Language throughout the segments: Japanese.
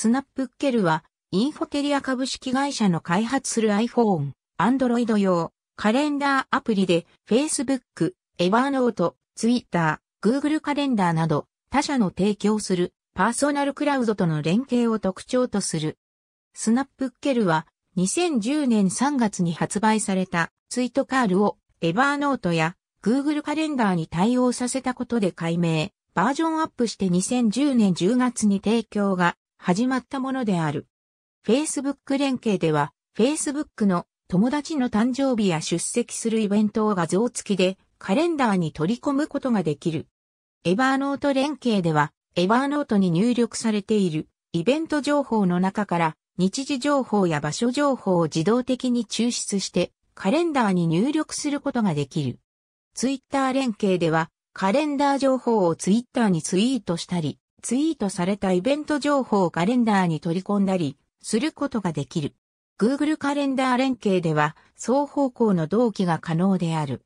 スナップッケルは、インフォテリア株式会社の開発する iPhone、Android 用、カレンダーアプリで、Facebook、Evernote、Twitter、Google カレンダーなど、他社の提供するパーソナルクラウドとの連携を特徴とする。スナップッケルは、2010年3月に発売されたツイートカールを Evernote や Google カレンダーに対応させたことで解明、バージョンアップして2010年10月に提供が始まったものである。Facebook 連携では、Facebook の友達の誕生日や出席するイベントを画像付きでカレンダーに取り込むことができる。エバーノート連携では、エバーノートに入力されているイベント情報の中から日時情報や場所情報を自動的に抽出してカレンダーに入力することができる。ツイッター連携ではカレンダー情報をツイッターにツイートしたり、ツイートされたイベント情報をカレンダーに取り込んだりすることができる。Google カレンダー連携では双方向の同期が可能である。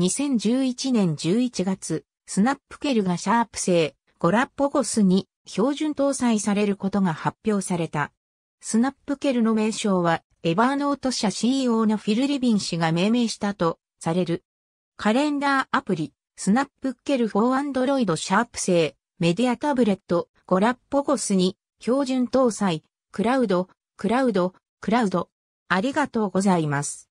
2011年11月、スナップケルがシャープ製ゴラッポゴスに標準搭載されることが発表された。スナップケルの名称はエバーノート社 CEO のフィル・リビン氏が命名したとされる。カレンダーアプリ、スナップケル4アンドロイドシャープ製メディアタブレット、ゴラッポゴスに、標準搭載、クラウド、クラウド、クラウド。ありがとうございます。